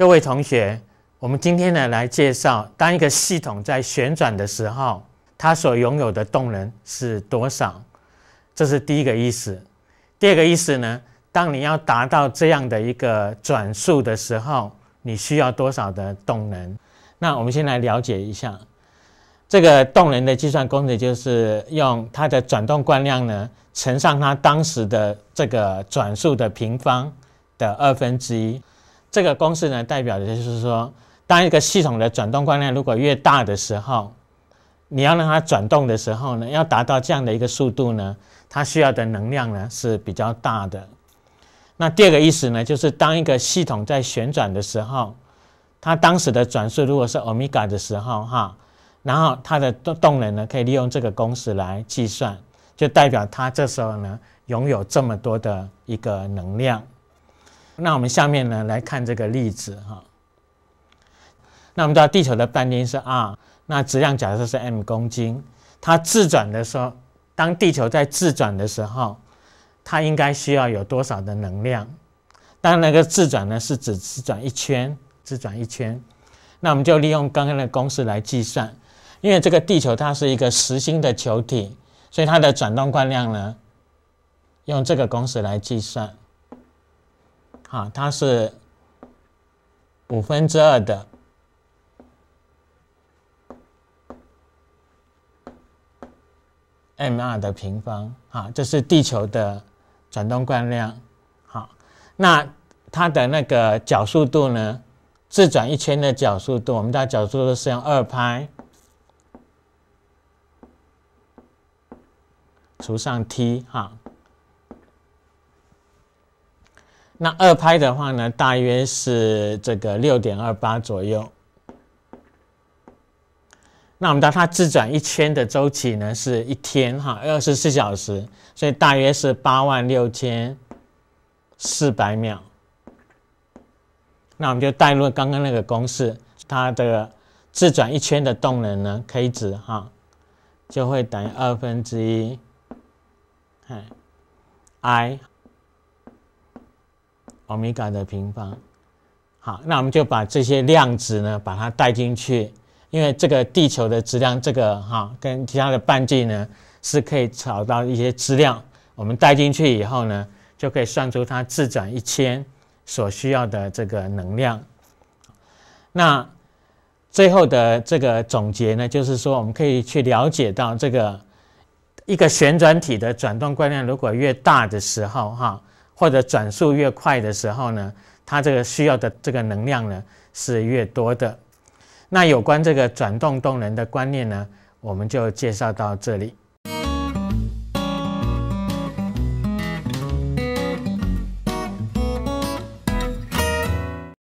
各位同学，我们今天呢来介绍，当一个系统在旋转的时候，它所拥有的动能是多少？这是第一个意思。第二个意思呢，当你要达到这样的一个转速的时候，你需要多少的动能？那我们先来了解一下这个动能的计算公式，就是用它的转动惯量呢乘上它当时的这个转速的平方的二分之一。这个公式呢，代表的就是说，当一个系统的转动惯量如果越大的时候，你要让它转动的时候呢，要达到这样的一个速度呢，它需要的能量呢是比较大的。那第二个意思呢，就是当一个系统在旋转的时候，它当时的转速如果是欧米伽的时候，哈，然后它的动动能呢，可以利用这个公式来计算，就代表它这时候呢，拥有这么多的一个能量。那我们下面呢来看这个例子哈。那我们知道地球的半径是 R，那质量假设是 m 公斤，它自转的时候，当地球在自转的时候，它应该需要有多少的能量？当那个自转呢是指自转一圈，自转一圈。那我们就利用刚刚的公式来计算，因为这个地球它是一个实心的球体，所以它的转动惯量呢，用这个公式来计算。啊，它是五分之二的 m r 的平方，啊，这是地球的转动惯量。好，那它的那个角速度呢？自转一圈的角速度，我们它角速度是用二拍除上 T，啊。那二拍的话呢，大约是这个六点二八左右。那我们当它自转一圈的周期呢，是一天哈，二十四小时，所以大约是八万六千四百秒。那我们就代入刚刚那个公式，它的自转一圈的动能呢，K 值哈，就会等于二分之一，看 I。欧米伽的平方，好，那我们就把这些量子呢，把它带进去，因为这个地球的质量，这个哈，跟其他的半径呢，是可以找到一些资料。我们带进去以后呢，就可以算出它自转一圈所需要的这个能量。那最后的这个总结呢，就是说我们可以去了解到，这个一个旋转体的转动惯量如果越大的时候，哈。或者转速越快的时候呢，它这个需要的这个能量呢是越多的。那有关这个转动动能的观念呢，我们就介绍到这里。